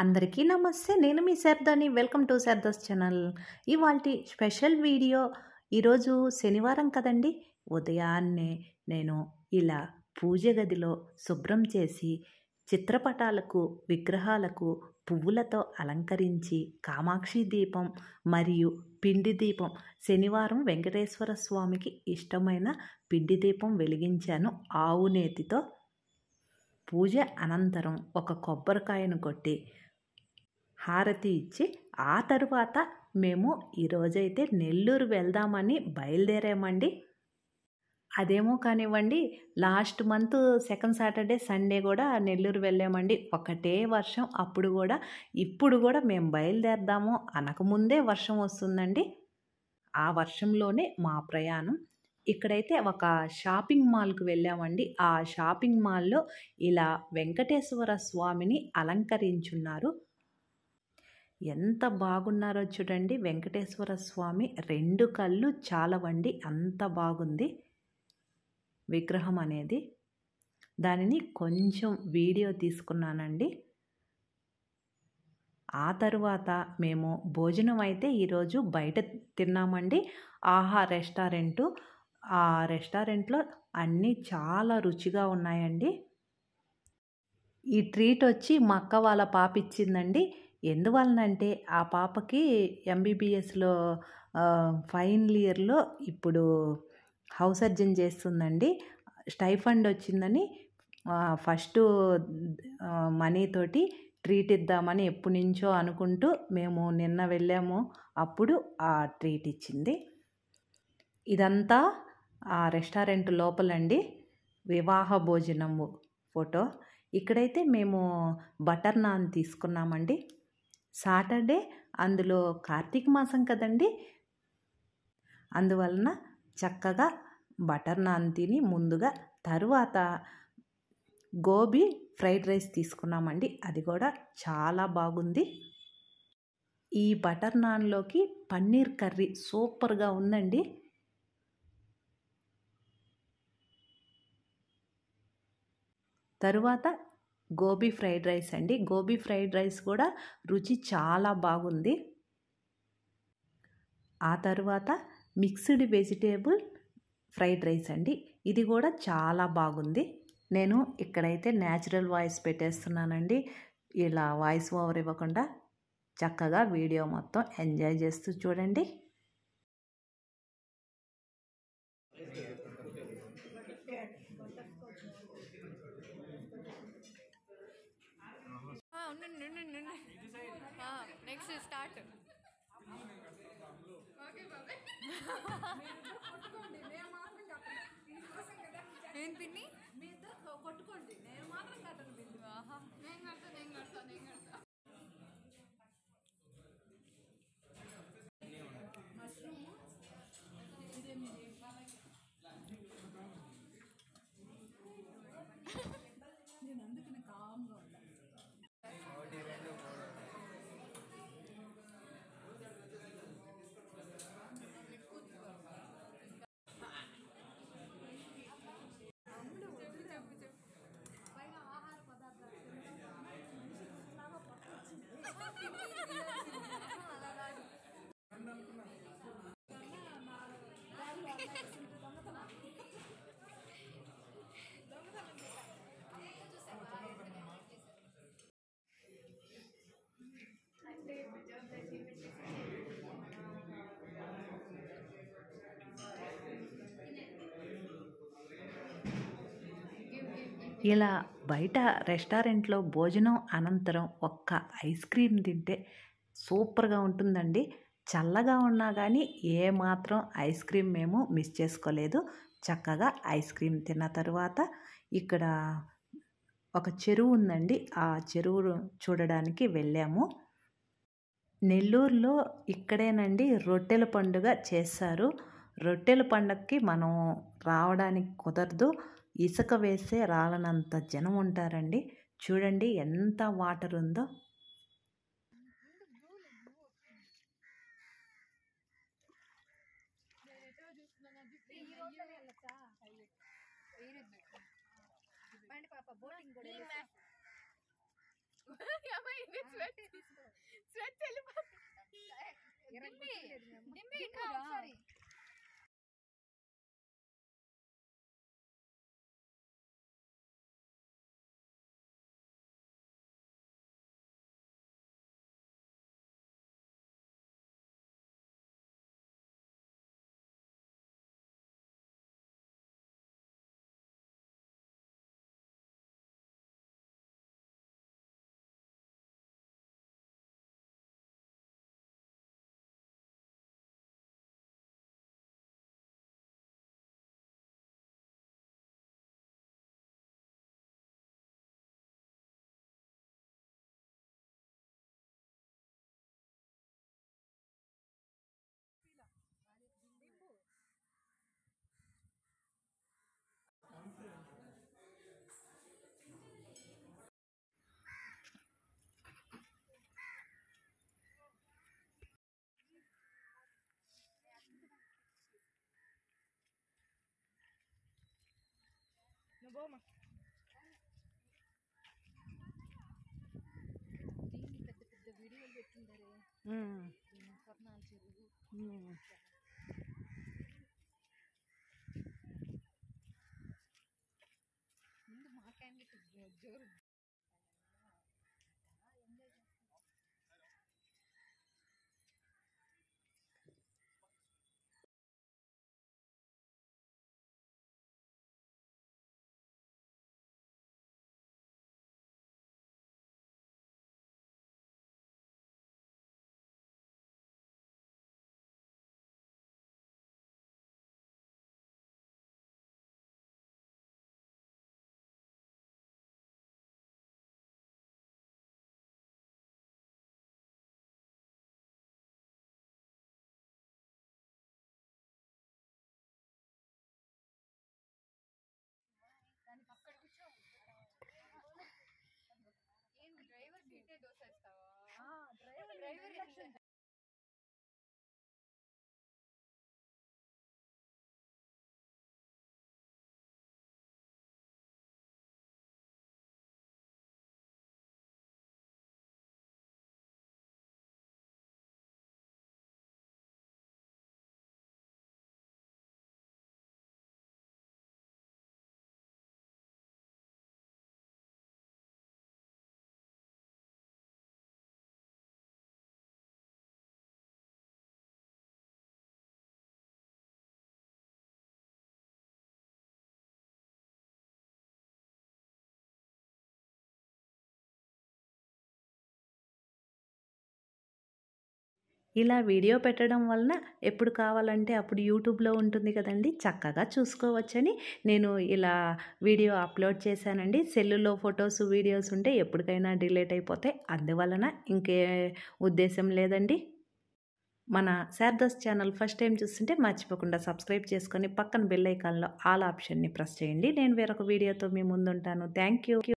అందరికీ నమస్తే నేను మీ శారదాని వెల్కమ్ టు శారదాస్ ఛానల్ ఇవాళ స్పెషల్ వీడియో ఈరోజు శనివారం కదండి ఉదయాన్నే నేను ఇలా పూజ గదిలో శుభ్రం చేసి చిత్రపటాలకు విగ్రహాలకు పువ్వులతో అలంకరించి కామాక్షి దీపం మరియు పిండి దీపం శనివారం వెంకటేశ్వర స్వామికి ఇష్టమైన పిండి దీపం వెలిగించాను ఆవు నేతితో పూజ అనంతరం ఒక కొబ్బరికాయను కొట్టి హారతి ఇచ్చి ఆ తరువాత మేము ఈరోజైతే నెల్లూరు వెళ్దామని బయలుదేరామండి అదేమో కానివ్వండి last month second Saturday Sunday కూడా నెల్లూరు వెళ్ళామండి ఒకటే వర్షం అప్పుడు కూడా ఇప్పుడు కూడా మేము బయలుదేరదాము అనకముందే వర్షం వస్తుందండి ఆ వర్షంలోనే మా ప్రయాణం ఇక్కడైతే ఒక షాపింగ్ మాల్కు వెళ్ళామండి ఆ షాపింగ్ మాల్లో ఇలా వెంకటేశ్వర స్వామిని అలంకరించున్నారు ఎంత బాగున్నారో చూడండి వెంకటేశ్వర స్వామి రెండు కళ్ళు చాలవండి అంత బాగుంది విగ్రహం అనేది దానిని కొంచెం వీడియో తీసుకున్నానండి ఆ తరువాత మేము భోజనం అయితే ఈరోజు బయట తిన్నామండి ఆహా రెస్టారెంటు ఆ రెస్టారెంట్లో అన్నీ చాలా రుచిగా ఉన్నాయండి ఈ ట్రీట్ వచ్చి మా అక్క వాళ్ళ పాపిచ్చిందండి ఎందువలనంటే ఆ పాపకి ఎంబీబీఎస్లో ఫైనల్ ఇయర్లో ఇప్పుడు హౌస్ సర్జన్ చేస్తుందండి స్టైఫండ్ వచ్చిందని ఫస్ట్ మనీతోటి ట్రీట్ ఇద్దామని ఎప్పటి నుంచో అనుకుంటూ మేము నిన్న వెళ్ళాము అప్పుడు ఆ ట్రీట్ ఇచ్చింది ఇదంతా ఆ రెస్టారెంట్ లోపలండి వివాహ భోజనము ఫోటో ఇక్కడైతే మేము బటర్ నాన్ తీసుకున్నామండి సాటర్డే అందులో కార్తీక మాసం కదండి అందువలన చక్కగా బటర్ నాన్ తిని ముందుగా తరువాత గోబీ ఫ్రైడ్ రైస్ తీసుకున్నామండి అది కూడా చాలా బాగుంది ఈ బటర్ నాన్లోకి పన్నీర్ కర్రీ సూపర్గా ఉందండి తరువాత గోబీ ఫ్రైడ్ రైస్ అండి గోబీ ఫ్రైడ్ రైస్ కూడా రుచి చాలా బాగుంది ఆ తర్వాత మిక్స్డ్ వెజిటేబుల్ ఫ్రైడ్ రైస్ అండి ఇది కూడా చాలా బాగుంది నేను ఇక్కడైతే న్యాచురల్ వాయిస్ పెట్టేస్తున్నానండి ఇలా వాయిస్ ఓవర్ ఇవ్వకుండా చక్కగా వీడియో మొత్తం ఎంజాయ్ చేస్తూ చూడండి ఉండండి నెక్స్ట్ స్టార్ట్ ఏం తిని మీ ఇద్దరు కొట్టుకోండి నేను మాత్రం కట్టను బిల్లు నేను కడతా నేను కడతా నేను కడతా మష్రూమ్ నేను అందుకని కామ్గా ఇలా బయట రెస్టారెంట్లో భోజనం అనంతరం ఒక్క ఐస్ క్రీమ్ తింటే సూపర్గా ఉంటుందండి చల్లగా ఉన్నా కానీ ఏమాత్రం ఐస్ క్రీమ్ మేము మిస్ చేసుకోలేదు చక్కగా ఐస్ క్రీమ్ తిన్న తర్వాత ఇక్కడ ఒక చెరువు ఉందండి ఆ చెరువు చూడడానికి వెళ్ళాము నెల్లూరులో ఇక్కడేనండి రొట్టెల పండుగ చేస్తారు రొట్టెల పండుగకి మనం రావడానికి కుదరదు ఇసుక వేస్తే రాలనంత జనం ఉంటారండి చూడండి ఎంత వాటర్ ఉందో స్వెట్ నువ్వు పోమా పెద్ద పెద్ద వీడియోలు పెట్టిండారు స్వర్ణాలు చెరువు ఇలా వీడియో పెట్టడం వలన ఎప్పుడు కావాలంటే అప్పుడు యూట్యూబ్లో ఉంటుంది కదండి చక్కగా చూసుకోవచ్చని నేను ఇలా వీడియో అప్లోడ్ చేశానండి సెల్లులో ఫొటోస్ వీడియోస్ ఉంటే ఎప్పటికైనా డిలేట్ అయిపోతాయి అందువలన ఇంకే ఉద్దేశం లేదండి మన శారదాస్ ఛానల్ ఫస్ట్ టైం చూస్తుంటే మర్చిపోకుండా సబ్స్క్రైబ్ చేసుకొని పక్కన బెల్ ఐకాన్లో ఆల్ ఆప్షన్ని ప్రెస్ చేయండి నేను వేరొక వీడియోతో మీ ముందుంటాను థ్యాంక్ యూ